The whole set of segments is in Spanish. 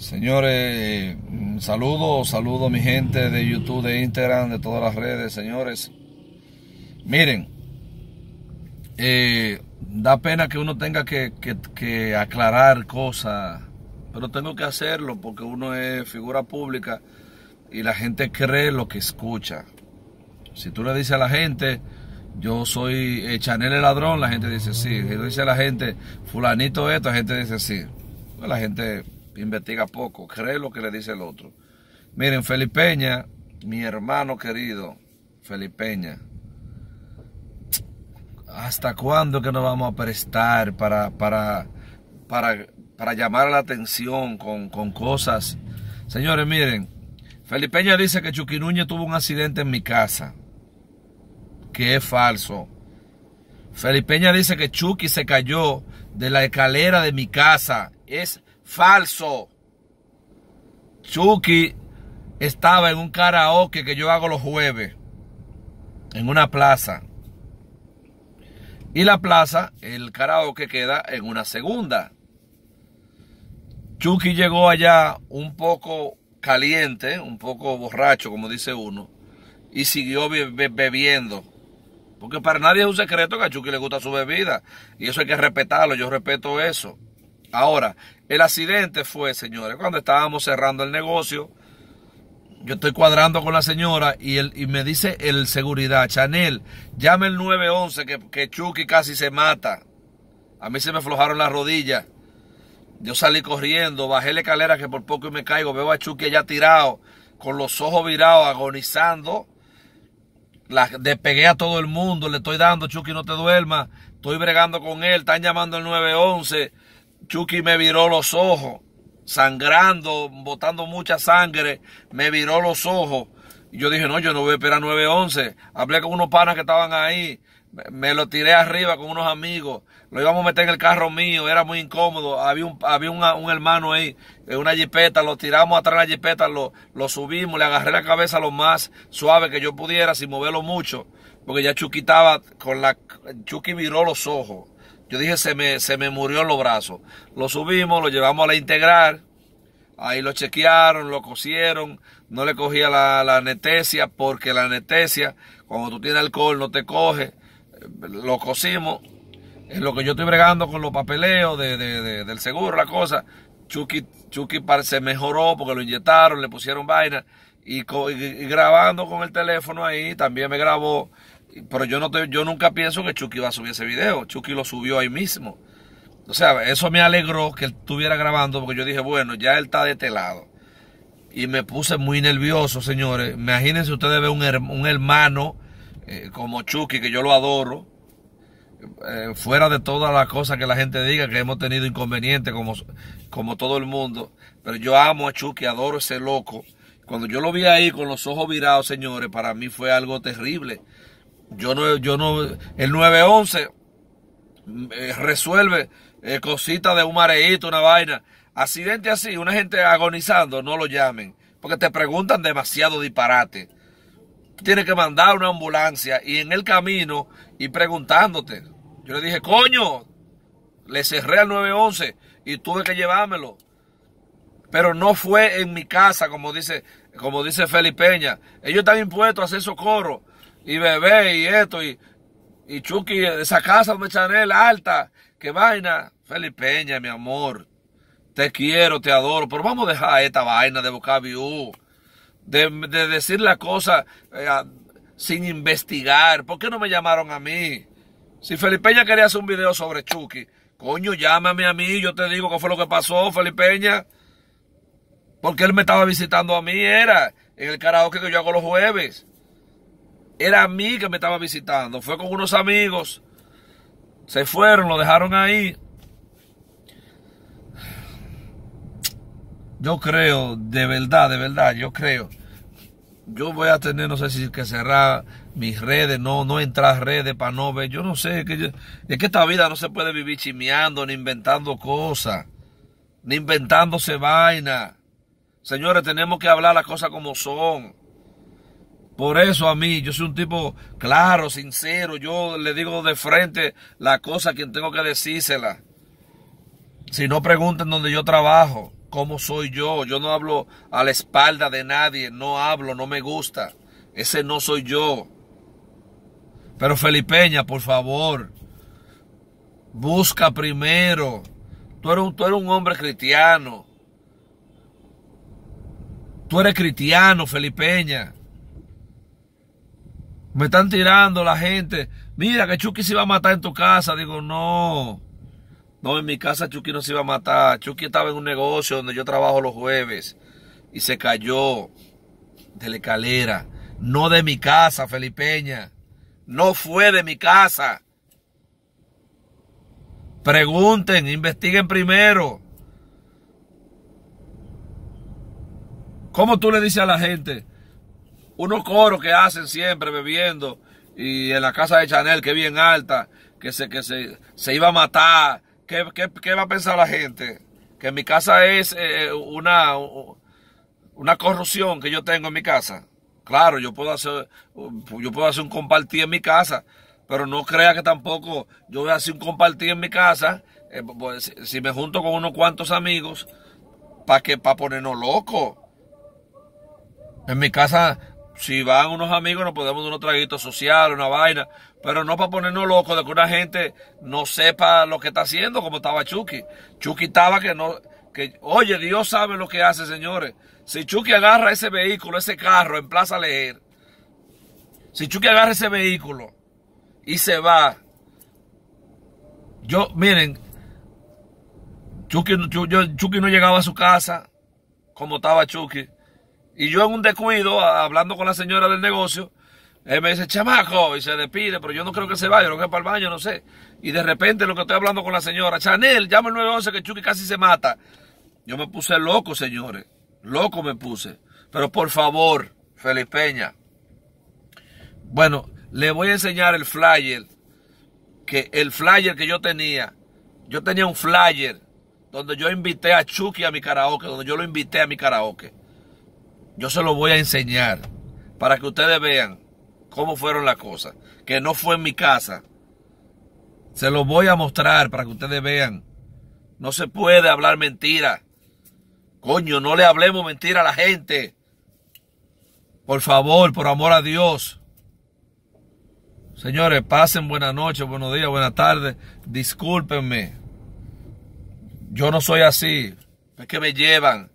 Señores, saludo, saludo a mi gente de YouTube, de Instagram, de todas las redes, señores. Miren, eh, da pena que uno tenga que, aclarar cosas, pero tengo que hacerlo porque uno es figura pública y la gente cree lo que escucha. Si tú le dices a la gente, yo soy eh, Chanel el ladrón, la gente dice sí. Si le dices a la gente, fulanito esto, la gente dice sí. Pues la gente investiga poco, cree lo que le dice el otro. Miren, Felipeña, mi hermano querido, Felipeña, ¿hasta cuándo que nos vamos a prestar para, para, llamar la atención con, cosas? Señores, miren, Felipeña dice que Núñez tuvo un accidente en mi casa, que es falso. Felipeña dice que Chucky se cayó de la escalera de mi casa. Es Falso. Chucky estaba en un karaoke que yo hago los jueves, en una plaza. Y la plaza, el karaoke queda en una segunda. Chucky llegó allá un poco caliente, un poco borracho, como dice uno, y siguió bebiendo. Porque para nadie es un secreto que a Chucky le gusta su bebida. Y eso hay que respetarlo, yo respeto eso. Ahora, el accidente fue, señores, cuando estábamos cerrando el negocio, yo estoy cuadrando con la señora y, me dice el seguridad, Chanel, llame el 911 que, Chucky casi se mata. A mí se me aflojaron las rodillas. Yo salí corriendo, bajé la escalera que por poco me caigo. Veo a Chucky ya tirado, con los ojos virados, agonizando. La, despegué a todo el mundo, le estoy dando, Chucky, no te duermas. Estoy bregando con él, están llamando al 911. Chucky me viró los ojos, sangrando, botando mucha sangre, me viró los ojos. Y yo dije, no, yo no voy a esperar 911. Hablé con unos panas que estaban ahí, me lo tiré arriba con unos amigos, lo íbamos a meter en el carro mío, era muy incómodo, había un, había un hermano ahí, eh, una jipeta, lo tiramos atrás de la jipeta, lo, lo subimos, le agarré la cabeza lo más suave que yo pudiera, sin moverlo mucho, porque ya Chucky estaba con la, Chucky viró los ojos, yo dije, se me, se me murió en los brazos. Lo subimos, lo llevamos a la integral. Ahí lo chequearon, lo cosieron. No le cogía la, anestesia porque la anestesia, cuando tú tienes alcohol, no te coge. Eh, lo cosimos. Es lo que yo estoy bregando con los papeleos de, de, del seguro, la cosa. Chucky, Chucky se mejoró porque lo inyectaron, le pusieron vaina. Y, y, grabando con el teléfono ahí, también me grabó pero yo, no te, yo nunca pienso que Chucky va a subir ese video. Chucky lo subió ahí mismo. O sea, eso me alegró que él estuviera grabando porque yo dije, bueno, ya él está de este lado. Y me puse muy nervioso, señores. Imagínense ustedes ver un, hermano eh, como Chucky, que yo lo adoro, eh, fuera de todas las cosas que la gente diga, que hemos tenido inconvenientes como, como todo el mundo. Pero yo amo a Chucky, adoro ese loco. Cuando yo lo vi ahí con los ojos virados, señores, para mí fue algo terrible. Yo no, yo no, el 911 eh, resuelve eh, cositas de un mareito una vaina. Accidente así, una gente agonizando, no lo llamen. Porque te preguntan demasiado disparate. Tienes que mandar una ambulancia y en el camino y preguntándote. Yo le dije, coño, le cerré al 911 y tuve que llevármelo. Pero no fue en mi casa, como dice, como dice Felipeña Ellos están impuestos a hacer socorro y bebé y esto y, y Chucky, esa casa donde Chanel alta, qué vaina. Felipeña, mi amor, te quiero, te adoro, pero vamos a dejar esta vaina de buscar view, de, de decir la cosa eh, sin investigar. ¿Por qué no me llamaron a mí? Si Felipeña quería hacer un video sobre Chucky, coño, llámame a mí, yo te digo qué fue lo que pasó, Felipeña. Porque él me estaba visitando a mí, era en el karaoke que yo hago los jueves. Era a mí que me estaba visitando. Fue con unos amigos. Se fueron, lo dejaron ahí. Yo creo, de verdad, de verdad, yo creo. Yo voy a tener, no sé si que cerrar mis redes, no, no entrar redes para no ver. Yo no sé, es que, es que esta vida no se puede vivir chimeando, ni inventando cosas, ni inventándose vaina. Señores, tenemos que hablar las cosas como son. Por eso a mí, yo soy un tipo claro, sincero, yo le digo de frente la cosa a quien tengo que decírsela. Si no preguntan dónde yo trabajo, cómo soy yo, yo no hablo a la espalda de nadie, no hablo, no me gusta. Ese no soy yo. Pero Felipeña, por favor, busca primero. Tú eres, tú eres un hombre cristiano. Tú eres cristiano, Felipeña. Me están tirando la gente. Mira que Chucky se iba a matar en tu casa. Digo, no. No, en mi casa Chucky no se iba a matar. Chucky estaba en un negocio donde yo trabajo los jueves y se cayó de la escalera. No de mi casa, Felipeña. No fue de mi casa. Pregunten, investiguen primero. ¿Cómo tú le dices a la gente? unos coros que hacen siempre bebiendo y en la casa de Chanel que es bien alta, que se, que se, iba a matar. ¿Qué, qué, va a pensar la gente? Que mi casa es eh, eh, una, una corrupción que yo tengo en mi casa. Claro, yo puedo hacer, yo puedo hacer un compartir en mi casa, pero no crea que tampoco yo voy a hacer un compartir en mi casa eh, pues, si me junto con unos cuantos amigos para que para ponernos locos. En mi casa si van unos amigos, nos podemos dar unos traguitos sociales, una vaina. Pero no para ponernos locos de que una gente no sepa lo que está haciendo, como estaba Chucky. Chucky estaba que no. que Oye, Dios sabe lo que hace, señores. Si Chucky agarra ese vehículo, ese carro en Plaza Leer, si Chucky agarra ese vehículo y se va, yo, miren, Chucky no llegaba a su casa como estaba Chucky. Y yo en un descuido, hablando con la señora del negocio, él me dice, chamaco, y se despide, pero yo no creo que se vaya, yo creo que es para el baño, no sé. Y de repente lo que estoy hablando con la señora, Chanel, llama el 911 que Chucky casi se mata. Yo me puse loco, señores, loco me puse. Pero por favor, Felipeña Peña, bueno, le voy a enseñar el flyer, que el flyer que yo tenía, yo tenía un flyer donde yo invité a Chucky a mi karaoke, donde yo lo invité a mi karaoke. Yo se lo voy a enseñar para que ustedes vean cómo fueron las cosas. Que no fue en mi casa. Se lo voy a mostrar para que ustedes vean. No se puede hablar mentira. Coño, no le hablemos mentira a la gente. Por favor, por amor a Dios. Señores, pasen buenas noches, buenos días, buenas tardes. Discúlpenme. Yo no soy así. Es que me llevan.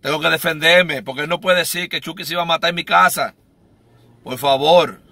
Tengo que defenderme porque él no puede decir que Chucky se iba a matar en mi casa. Por favor.